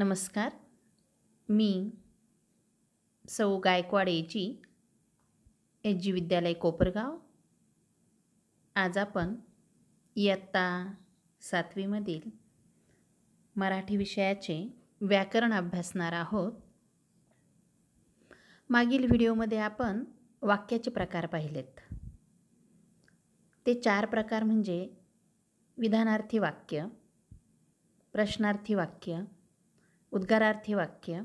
नमस्कार मी सौ Gaikwad ag H G विद्यालय कोपरगाव आज आपण इयत्ता सातवीमधील मराठी विषयाचे व्याकरण अभ्यासणार आहोत मागील व्हिडिओमध्ये आपण वाक्याचे प्रकार पाहिलेत ते चार प्रकार म्हणजे विधानार्थी वाक्य प्रश्नार्थी वाक्य उद्गारार्थी वाक्य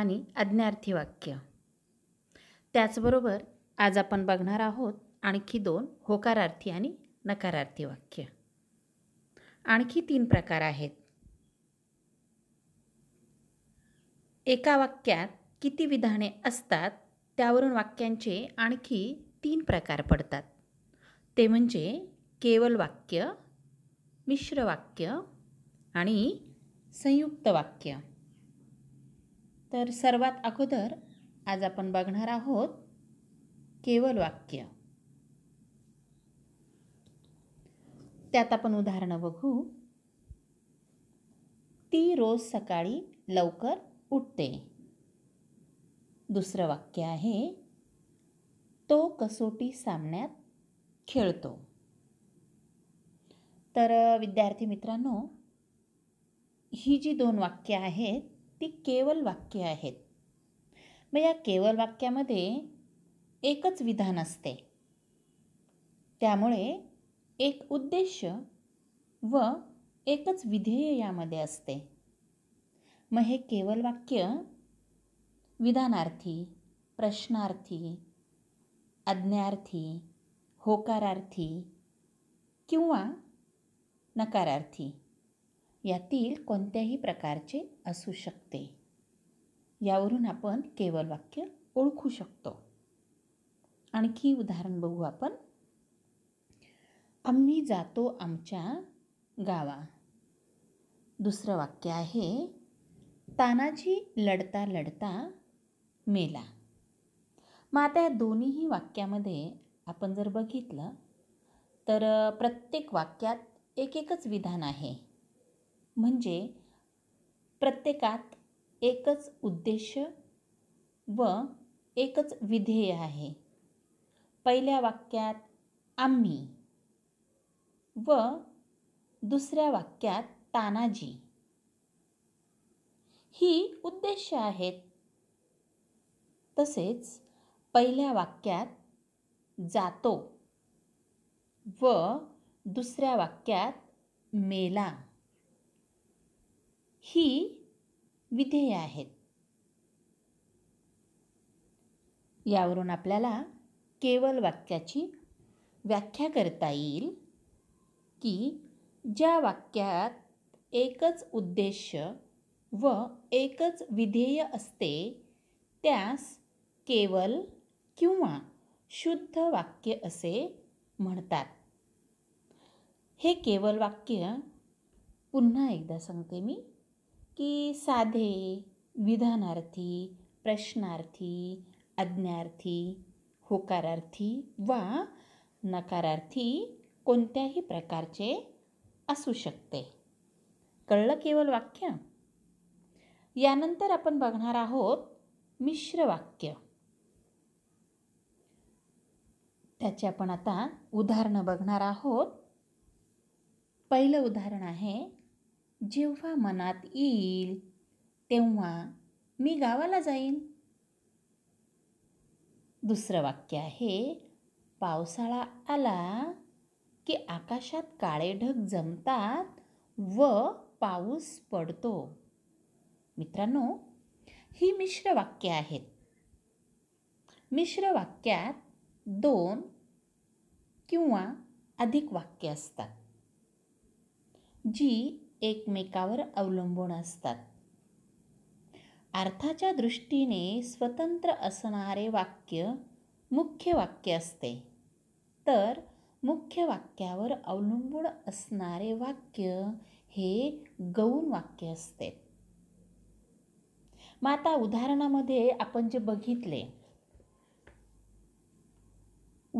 आणि अज्ञार्थी वाक्य त्याचबरोबर आज आपण बघणार आहोत आणखी दोन होकारार्थी आणि नकारार्थी वाक्य आणखी तीन प्रकार आहेत एका वाक्यात किती विधाने असतात त्यावरून वाक्यांचे आणखी तीन प्रकार पडतात ते म्हणजे केवल वाक्य मिश्र वाक्य आणि संयुक्त वाक्य तर सर्वात अगोदर आज आपण बघणार आहोत केवल वाक्य त्यात आपण उदाहरणं बघू ती रोज सकाळी लवकर उठते दुसरं वाक्य आहे तो कसोटी सामन्यात खेळतो तर विद्यार्थी मित्रांनो ही जी दोन वाक्य आहेत ती केवल वाक्य आहेत मग या केवल वाक्यामध्ये एकच विधान असते त्यामुळे एक उद्देश व एकच विधेय यामध्ये असते मग हे केवल वाक्य विधानार्थी प्रश्नार्थी अज्ञार्थी होकारार्थी किंवा नकारार्थी यातील कोणत्याही प्रकारचे असू शकते यावरून आपण केवळ वाक्य ओळखू शकतो आणखी उदाहरण बघू आपण आम्ही जातो आमच्या गावा दुसरं वाक्य आहे तानाजी लढता लढता मेला मग आता या दोन्हीही वाक्यामध्ये आपण जर बघितलं तर प्रत्येक वाक्यात एक एकच विधान आहे म्हणजे प्रत्येकात एकच उद्देश व एकच विधेय आहे पहिल्या वाक्यात आम्ही व दुसऱ्या वाक्यात तानाजी ही उद्देश आहेत तसेच पहिल्या वाक्यात जातो व दुसऱ्या वाक्यात मेला ही विधेय आहेत यावरून आपल्याला केवळ वाक्याची व्याख्या करता येईल की ज्या वाक्यात एकच उद्देश व एकच विधेय असते त्यास केवल किंवा शुद्ध वाक्य असे म्हणतात हे केवल वाक्य पुन्हा एकदा सांगते मी की साधे विधानार्थी प्रश्नार्थी अज्ञार्थी होकारार्थी वा नकारार्थी कोणत्याही प्रकारचे असू शकते कळलं केवळ वाक्य यानंतर आपण बघणार आहोत मिश्र वाक्य त्याचे आपण आता उदाहरणं बघणार आहोत पहिलं उदाहरण आहे जेव्हा मनात येईल तेव्हा मी गावाला जाईन दुसरं वाक्य आहे पावसाळा आला की आकाशात काळे ढग जमतात व पाऊस पडतो मित्रांनो ही मिश्र वाक्य आहेत मिश्र वाक्यात दोन किंवा अधिक वाक्य असतात जी एकमेकावर अवलंबून असतात अर्थाच्या दृष्टीने स्वतंत्र असणारे वाक्य मुख्य वाक्य असते तर मुख्य वाक्यावर अवलंबून असणारे वाक्य हे गौण वाक्य असते मग आता उदाहरणामध्ये आपण जे बघितले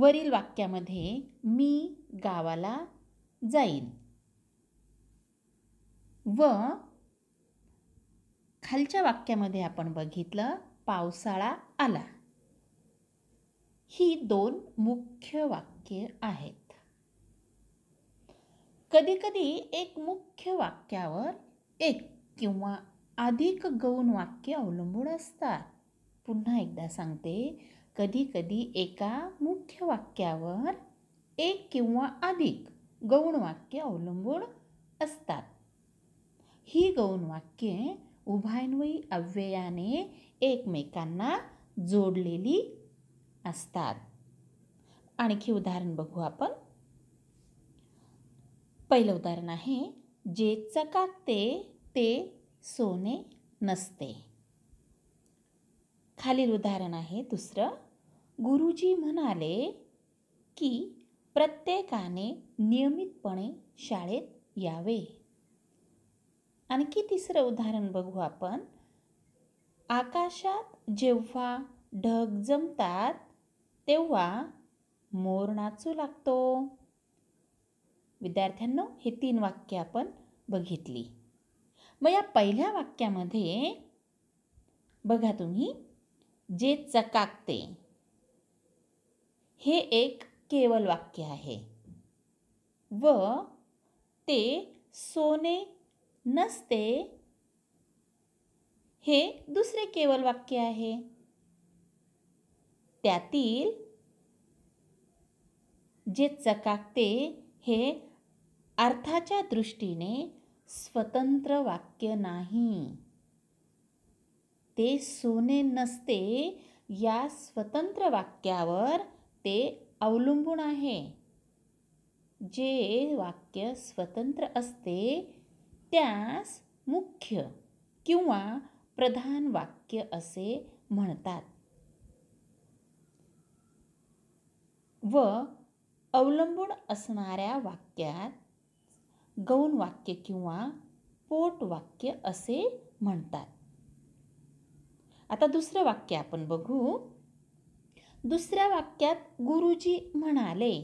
वरील वाक्यामध्ये मी गावाला जाईन व खालच्या वाक्यामध्ये आपण बघितलं पावसाळा आला ही दोन मुख्य वाक्य आहेत कधीकधी एक मुख्य वाक्यावर एक किंवा अधिक गौण वाक्य अवलंबून असतात पुन्हा एकदा सांगते कधीकधी एका मुख्य वाक्यावर एक किंवा अधिक गौण वाक्य अवलंबून असतात ही गौण वाक्ये उभयान्वयी अव्ययाने एकमेकांना जोडलेली असतात आणखी उदाहरण बघू आपण पहिलं उदाहरण आहे जे चकाकते ते सोने नसते खालील उदाहरण आहे दुसरं गुरुजी म्हणाले की प्रत्येकाने नियमितपणे शाळेत यावे आणखी तिसरं उदाहरण बघू आपण आकाशात जेव्हा ढग जमतात तेव्हा मोर नाचू लागतो विद्यार्थ्यांनो हे तीन वाक्य आपण बघितली मग या पहिल्या वाक्यामध्ये बघा तुम्ही जे चकाकते हे एक केवल वाक्य आहे व ते सोने नसते हे दुसरे केवल वाक्य आहे त्यातील जे चकाकते हे अर्थाच्या दृष्टीने स्वतंत्र वाक्य नाही ते सोने नसते या स्वतंत्र वाक्यावर ते अवलंबून आहे जे वाक्य स्वतंत्र असते त्यास मुख्य किंवा प्रधान वाक्य असे म्हणतात व अवलंबून असणाऱ्या वाक्यात गौण वाक्य किंवा पोट वाक्य असे म्हणतात आता दुसरं वाक्य आपण बघू दुसऱ्या वाक्यात गुरुजी म्हणाले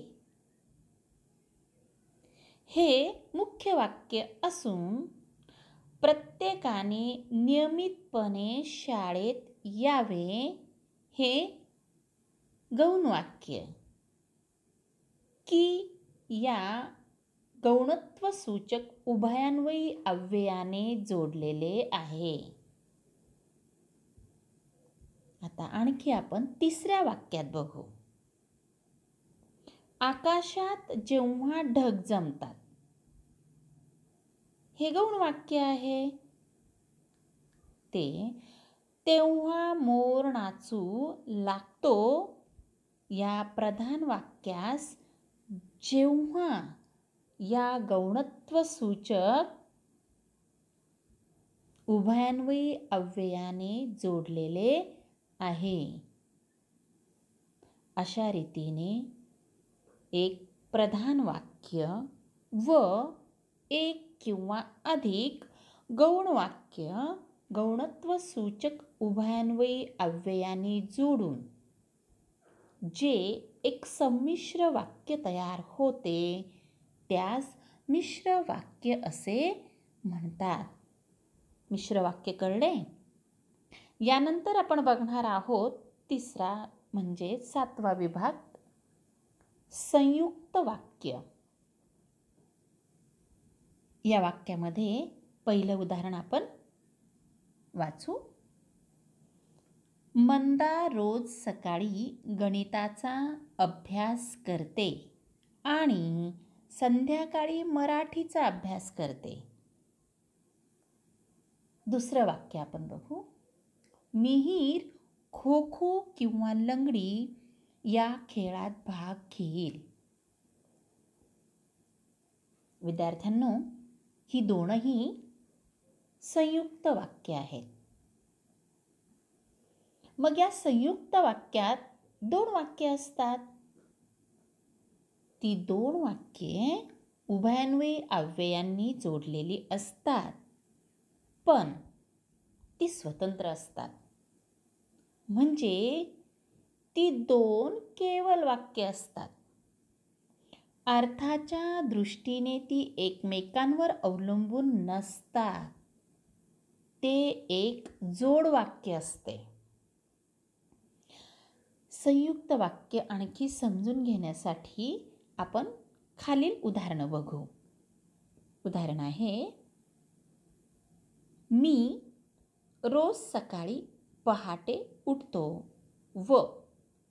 हे मुख्य वाक्य असून प्रत्येकाने नियमितपणे शाळेत यावे हे गौण वाक्य की या गौणत्व सूचक उभयान्वयी अव्ययाने जोडलेले आहे आता आणखी आपण तिसऱ्या वाक्यात बघू आकाशात जेव्हा ढग जमतात हे गौण वाक्य आहे ते तेव्हा मोर नाचू लागतो या प्रधान वाक्यास जेव्हा या गौणत्व सूचक उभयान्वयी अव्ययाने जोडलेले आहे अशा रीतीने एक प्रधान वाक्य व एक किंवा अधिक वाक्य गौण गौणत्व सूचक उभयान्वयी अव्ययाने जोडून जे एक संमिश्र वाक्य तयार होते त्यास मिश्र वाक्य असे म्हणतात मिश्र वाक्य कळले यानंतर आपण बघणार आहोत तिसरा म्हणजे सातवा विभाग संयुक्त वाक्य या वाक्यामध्ये पहिलं उदाहरण आपण वाचू मंदा रोज सकाळी गणिताचा अभ्यास करते आणि संध्याकाळी मराठीचा अभ्यास करते दुसरं वाक्य आपण बघू मिहीर खो खो किंवा लंगडी या खेळात भाग घेईल विद्यार्थ्यांनो ही दोनही संयुक्त वाक्य आहेत मग या संयुक्त वाक्यात दोन वाक्य असतात ती दोन वाक्ये उभयान्वयी अव्ययांनी जोडलेली असतात पण ती स्वतंत्र असतात म्हणजे ती दोन केवल वाक्य असतात अर्थाच्या दृष्टीने ती एकमेकांवर अवलंबून नसता, ते एक जोड वाक्य असते संयुक्त वाक्य आणखी समजून घेण्यासाठी आपण खालील उदाहरणं बघू उदाहरण आहे मी रोज सकाळी पहाटे उठतो व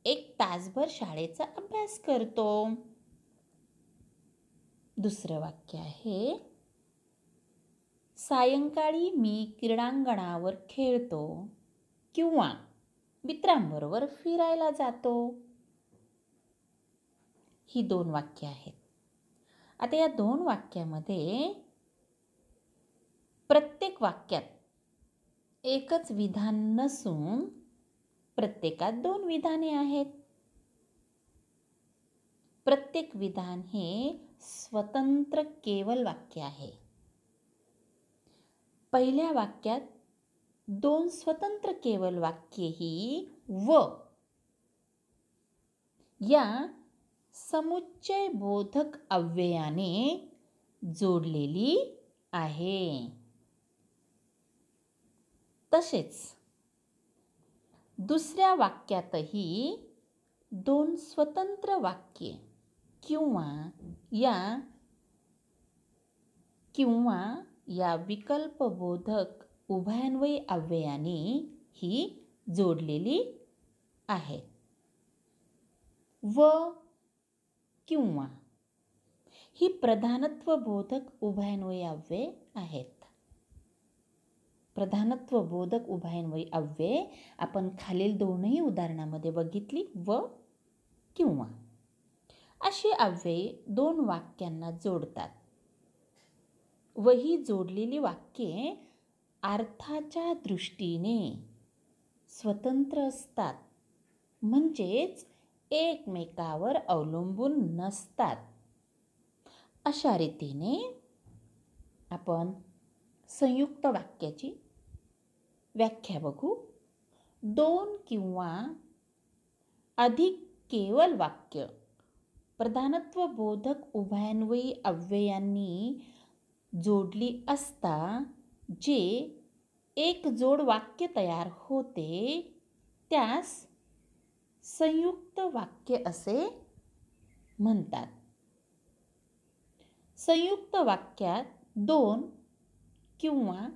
एक तासभर शाळेचा अभ्यास करतो दुसरं वाक्य आहे सायंकाळी मी क्रीडांगणावर खेळतो किंवा मित्रांबरोबर फिरायला जातो ही दोन वाक्य आहेत आता या दोन वाक्यामध्ये प्रत्येक वाक्यात एकच विधान नसून प्रत्येकात दोन विधाने आहेत प्रत्येक विधान हे स्वतंत्र केवल वाक्य आहे पहिल्या वाक्यात दोन स्वतंत्र केवल वाक्ये ही व या समुच्चय बोधक अव्ययाने जोडलेली आहे तसेच दुसऱ्या वाक्यातही दोन स्वतंत्र वाक्ये किंवा या किंवा या विकल्पबोधक उभयान्वयी अव्ययाने ही जोडलेली आहे व किंवा ही प्रधानत्वबोधक उभयान्वयी अव्यय आहेत प्रधानत्वबोधक उभयान्वयी अव्यय आपण खालील दोनही उदाहरणामध्ये बघितली व किंवा अशी अव्यय दोन वाक्यांना जोडतात व ही जोडलेली वाक्ये अर्थाच्या दृष्टीने स्वतंत्र असतात म्हणजेच एकमेकावर अवलंबून नसतात अशा रीतीने आपण संयुक्त वाक्याची व्याख्या बघू दोन किंवा अधिक केवल वाक्य प्रधानत्व बोधक उभयान्वयी अव्ययांनी जोडली असता जे एक जोड वाक्य तयार होते त्यास संयुक्त वाक्य असे म्हणतात संयुक्त वाक्यात दोन किंवा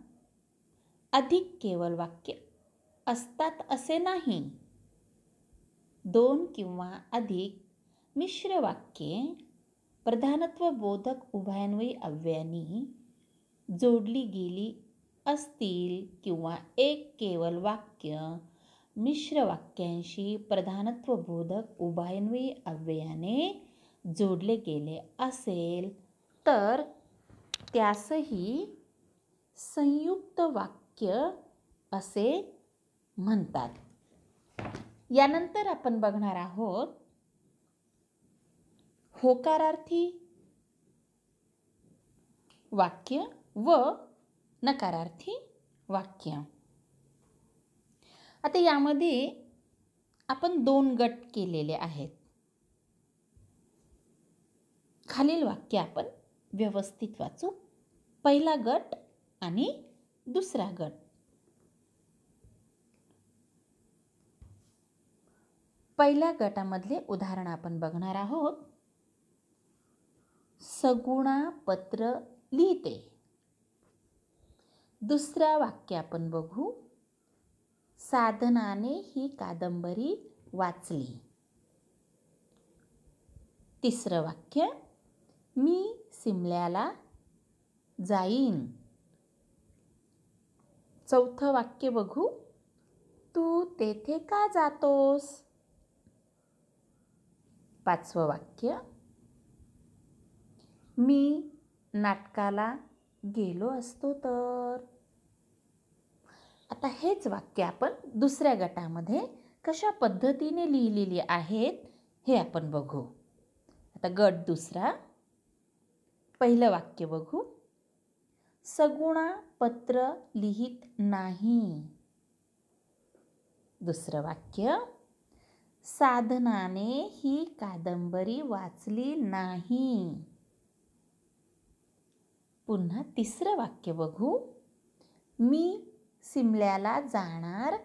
अधिक केवल वाक्य असतात असे नाही दोन किंवा अधिक मिश्र मिश्रवाक्ये बोधक उभयान्वयी अव्ययानी जोडली गेली असतील किंवा एक केवल वाक्य मिश्र वाक्यांशी बोधक उभयान्वयी अव्ययाने जोडले गेले असेल तर त्यासही संयुक्त वाक्य असे म्हणतात यानंतर आपण बघणार आहोत होकारार्थी वाक्य व नकारार्थी वाक्य आता यामध्ये आपण दोन गट केलेले आहेत खालील वाक्य आपण व्यवस्थित वाचू पहिला गट आणि दुसरा गट पहिल्या गटामधले उदाहरण आपण बघणार आहोत सगुणा सगुणापत्र लिहिते दुसरा वाक्य आपण बघू साधनाने ही कादंबरी वाचली तिसरं वाक्य मी सिमल्याला जाईन चौथं वाक्य बघू तू तेथे का जातोस पाचवं वाक्य मी नाटकाला गेलो असतो तर आता हेच वाक्य आपण दुसऱ्या गटामध्ये कशा पद्धतीने लिहिलेली आहेत हे आपण बघू आता गट दुसरा पहिलं वाक्य बघू सगुणा पत्र लिहित नाही दुसरं वाक्य साधनाने ही कादंबरी वाचली नाही पुन्हा तिसरं वाक्य बघू मी सिमल्याला जाणार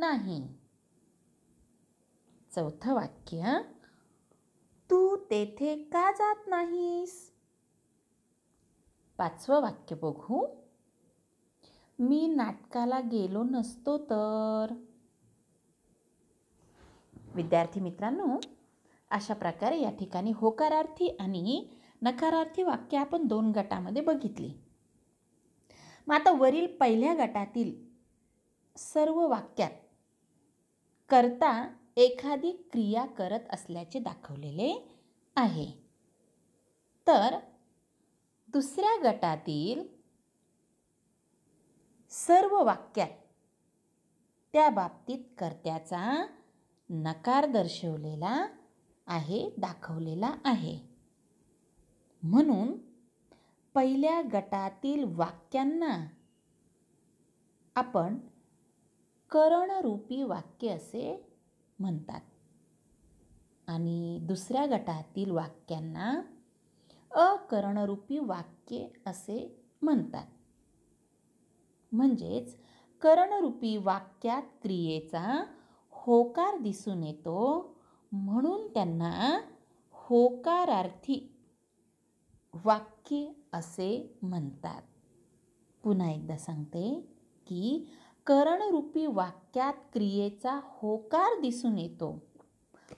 नाही चौथं वाक्य तू तेथे का जात नाहीस पाचवं वाक्य बघू मी नाटकाला गेलो नसतो तर विद्यार्थी मित्रांनो अशा प्रकारे या ठिकाणी होकारार्थी आणि नकारार्थी वाक्य आपण दोन गटामध्ये बघितली मग आता वरील पहिल्या गटातील सर्व वाक्यात करता एखादी क्रिया करत असल्याचे दाखवलेले आहे तर दुसऱ्या गटातील सर्व वाक्यात त्या बाबतीत कर्त्याचा नकार दर्शवलेला आहे दाखवलेला आहे म्हणून पहिल्या गटातील वाक्यांना आपण करणरूपी वाक्य असे म्हणतात आणि दुसऱ्या गटातील वाक्यांना अकरणरूपी वाक्य असे म्हणतात म्हणजेच करणरूपी वाक्यात क्रियेचा होकार दिसून येतो म्हणून त्यांना होकारार्थी वाक्य असे म्हणतात पुन्हा एकदा सांगते की करणरूपी वाक्यात क्रियेचा होकार दिसून येतो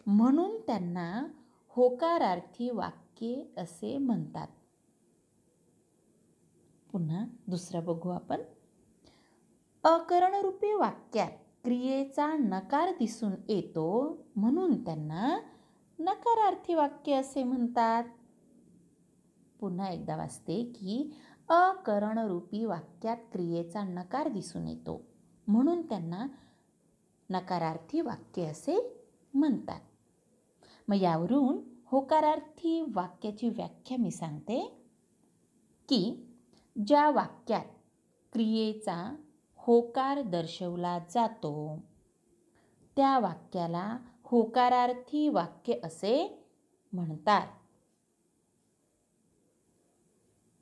म्हणून त्यांना होकारार्थी वाक्ये असे म्हणतात पुन्हा दुसरं बघू आपण अकरणरूपी वाक्यात क्रियेचा नकार दिसून येतो म्हणून त्यांना नकारार्थी वाक्य असे म्हणतात पुन्हा एकदा वाचते की अकरणरूपी वाक्यात क्रियेचा नकार दिसून येतो म्हणून त्यांना नकारार्थी वाक्य असे म्हणतात मग यावरून होकारार्थी वाक्याची व्याख्या मी सांगते की ज्या वाक्यात क्रियेचा होकार दर्शवला जातो त्या वाक्याला होकारार्थी वाक्य असे म्हणतात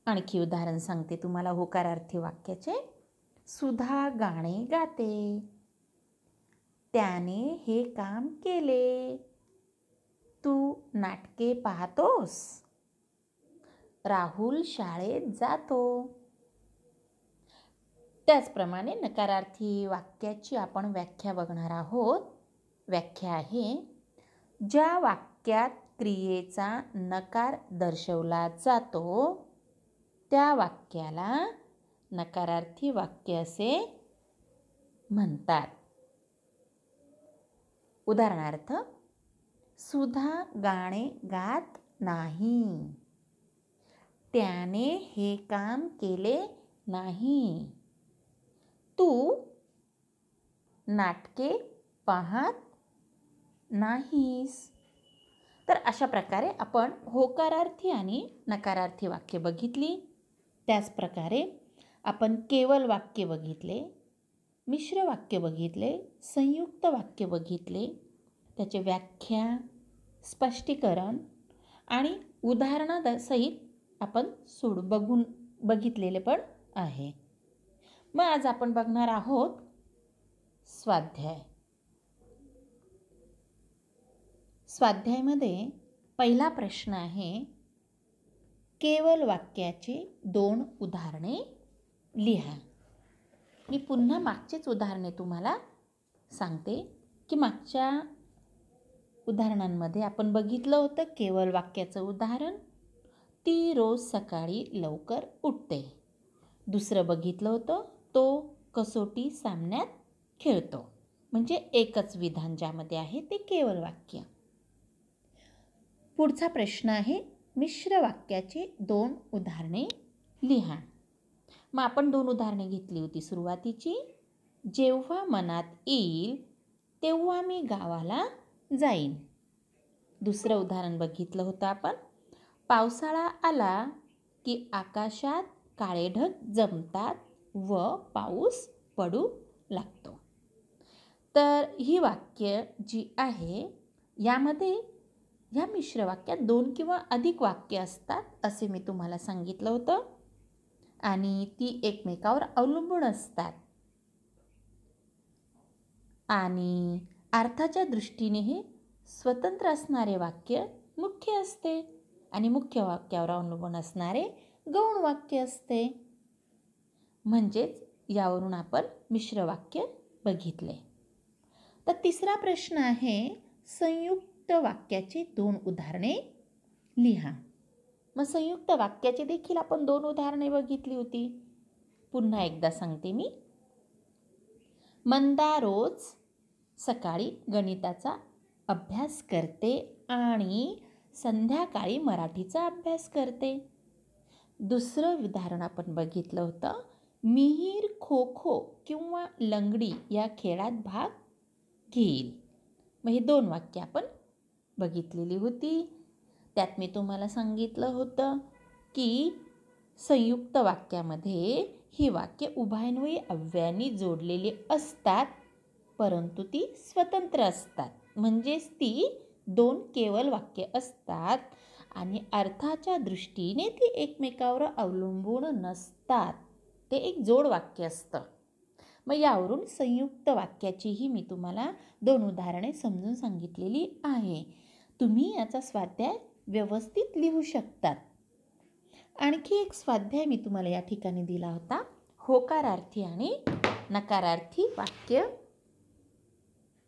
आणखी उदाहरण सांगते तुम्हाला होकारार्थी वाक्याचे सुधा गाणे गाते त्याने हे काम केले तू नाटके पाहतोस राहुल शाळेत जातो त्याचप्रमाणे नकारार्थी वाक्याची आपण व्याख्या बघणार आहोत व्याख्या आहे ज्या वाक्यात क्रियेचा नकार दर्शवला जातो त्या वाक्याला नकारार्थी वाक्य असे म्हणतात उदाहरणार्थ सुधा गाणे गात नाही त्याने हे काम केले नाही तू नाटके पाहत नाहीस तर अशा प्रकारे आपण होकारार्थी आणि नकारार्थी वाक्य बघितली त्याचप्रकारे आपण केवल वाक्य बघितले मिश्र वाक्य बघितले संयुक्त वाक्य बघितले त्याचे व्याख्या स्पष्टीकरण आणि उदाहरणासहित आपण सोड बघून बघितलेले पण आहे मग आज आपण बघणार आहोत स्वाध्याय स्वाध्यायमध्ये पहिला प्रश्न आहे केवल वाक्याची दोन उदाहरणे लिहा मी पुन्हा मागचीच उदाहरणे तुम्हाला सांगते की मागच्या उदाहरणांमध्ये आपण बघितलं होतं केवळ वाक्याचं उदाहरण ती रोज सकाळी लवकर उठते दुसरं बघितलं होतं तो कसोटी सामन्यात खेळतो म्हणजे एकच विधान ज्यामध्ये आहे ते केवळ वाक्य पुढचा प्रश्न आहे मिश्र वाक्याचे दोन उदाहरणे लिहा मग आपण दोन उदाहरणे घेतली होती सुरुवातीची जेव्हा मनात येईल तेव्हा मी गावाला जाईन दुसरं उदाहरण बघितलं होतं आपण पावसाळा आला की आकाशात काळे ढग जमतात व पाऊस पडू लागतो तर ही वाक्य जी आहे यामध्ये ह्या मिश्र वाक्यात दोन किंवा अधिक वाक्य असतात असे मी तुम्हाला सांगितलं होतं आणि ती एकमेकावर अवलंबून असतात आणि अर्थाच्या दृष्टीने हे स्वतंत्र असणारे वाक्य मुख्य असते आणि मुख्य वाक्यावर अवलंबून असणारे गौण वाक्य असते म्हणजेच यावरून आपण मिश्र वाक्य बघितले तर तिसरा प्रश्न आहे संयुक्त संयुक्त वाक्याचे दोन उदाहरणे लिहा मग संयुक्त वाक्याचे देखील आपण दोन उदाहरणे बघितली होती पुन्हा एकदा सांगते मी मंदा रोज सकाळी गणिताचा अभ्यास करते आणि संध्याकाळी मराठीचा अभ्यास करते दुसरं उदाहरण आपण बघितलं होतं मिहीर खो खो किंवा लंगडी या खेळात भाग घेईल मग हे दोन वाक्य आपण बघितलेली होती त्यात मी तुम्हाला सांगितलं होतं की संयुक्त वाक्यामध्ये ही वाक्य उभयान्वयी अव्यानी जोडलेली असतात परंतु ती स्वतंत्र असतात म्हणजेच ती दोन केवल वाक्य असतात आणि अर्थाच्या दृष्टीने ती एकमेकावर अवलंबून नसतात ते एक जोड वाक्य असतं मग यावरून संयुक्त वाक्याचीही मी तुम्हाला दोन उदाहरणे समजून सांगितलेली आहे तुम्ही याचा स्वाध्याय व्यवस्थित लिहू शकतात आणखी एक स्वाध्याय मी तुम्हाला या ठिकाणी दिला होता होकारार्थी आणि नकारार्थी वाक्य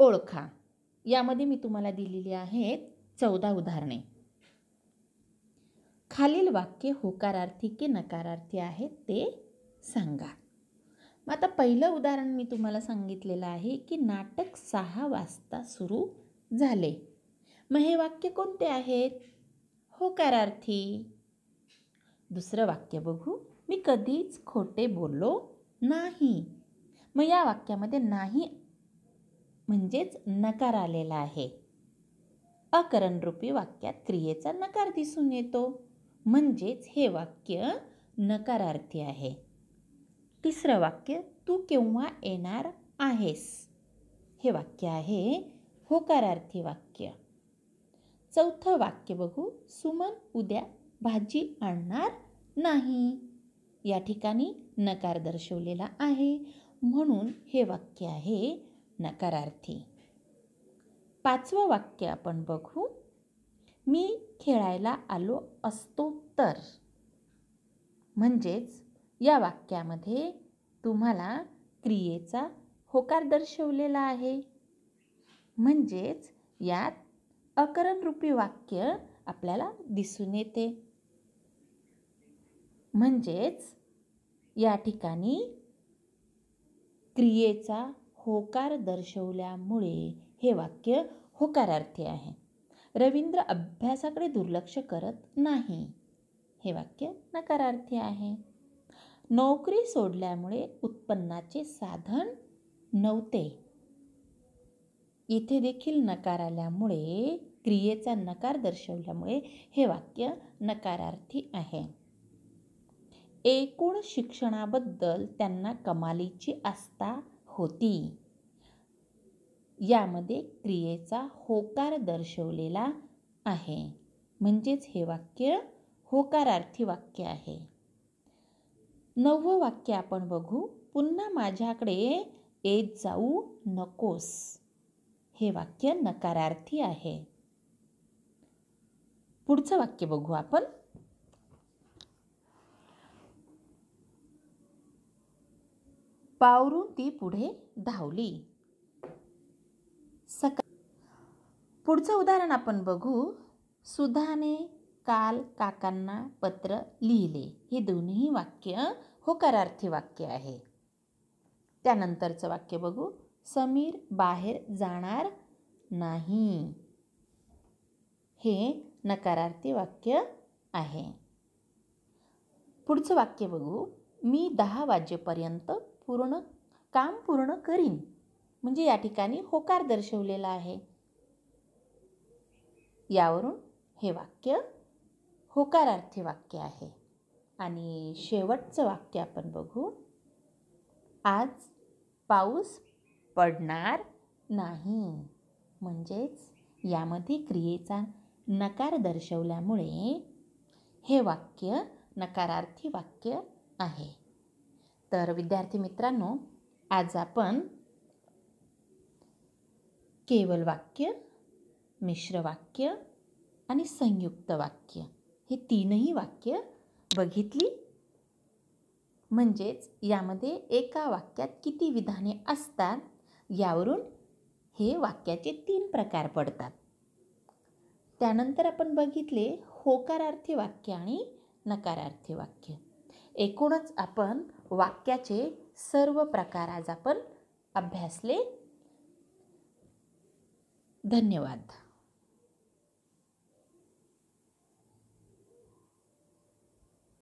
ओळखा यामध्ये मी तुम्हाला दिलेली आहेत चौदा उदाहरणे खालील वाक्य होकारार्थी की नकारार्थी आहेत ते सांगा मग आता पहिलं उदाहरण मी तुम्हाला सांगितलेलं आहे की नाटक सहा वाजता सुरू झाले मग हे वाक्य कोणते आहेत होकारार्थी दुसरं वाक्य बघू मी कधीच खोटे बोललो नाही मग या वाक्यामध्ये नाही म्हणजेच नकार आलेला आहे अकरणरूपी वाक्यात क्रियेचा नकार दिसून येतो म्हणजेच हे वाक्य नकारार्थी आहे तिसरं वाक्य तू केव्हा येणार आहेस हे वाक्य आहे होकारार्थी वाक्य चौथं वाक्य बघू सुमन उद्या भाजी आणणार नाही या ठिकाणी नकार दर्शवलेला आहे म्हणून हे वाक्य आहे नकारार्थी पाचवं वाक्य आपण बघू मी खेळायला आलो असतो तर म्हणजेच या वाक्यामध्ये तुम्हाला क्रियेचा होकार दर्शवलेला आहे म्हणजेच यात अकरणरूपी वाक्य आपल्याला दिसून येते म्हणजेच या ठिकाणी क्रियेचा होकार दर्शवल्यामुळे हे वाक्य होकारार्थी आहे रवींद्र अभ्यासाकडे दुर्लक्ष करत नाही हे वाक्य नकारार्थी आहे नोकरी सोडल्यामुळे उत्पन्नाचे साधन नव्हते इथे देखील नकार आल्यामुळे क्रियेचा नकार दर्शवल्यामुळे हे वाक्य नकारार्थी आहे एकूण शिक्षणाबद्दल त्यांना कमालीची आस्था होती यामध्ये क्रियेचा होकार दर्शवलेला आहे म्हणजेच हे वाक्य होकारार्थी वाक्य आहे नववं वाक्य आपण बघू पुन्हा माझ्याकडे येत जाऊ नकोस हे वाक्य नकारार्थी आहे पुढचं वाक्य बघू आपण पावरून ती पुढे धावली सका पुढचं उदाहरण आपण बघू सुधाने काल काकांना पत्र लिहिले हे दोन्ही वाक्य करार्थी वाक्य आहे त्यानंतरचं वाक्य बघू समीर बाहेर जाणार नाही हे नकारार्थी वाक्य आहे पुढचं वाक्य बघू मी दहा वाजेपर्यंत पूर्ण काम पूर्ण करीन म्हणजे या ठिकाणी होकार दर्शवलेला आहे यावरून हे वाक्य होकारार्थी वाक्य आहे आणि शेवटचं वाक्य आपण बघू आज पाऊस पडणार नाही म्हणजेच यामध्ये क्रियेचा नकार दर्शवल्यामुळे हे वाक्य नकारार्थी वाक्य आहे तर विद्यार्थी मित्रांनो आज आपण केवल वाक्य मिश्र वाक्य आणि संयुक्त वाक्य हे तीनही वाक्य बघितली म्हणजेच यामध्ये एका वाक्यात किती विधाने असतात यावरून हे वाक्याचे तीन प्रकार पडतात त्यानंतर आपण बघितले होकारार्थी वाक्य आणि नकारार्थी वाक्य एकूणच आपण वाक्याचे सर्व प्रकार आज आपण अभ्यासले धन्यवाद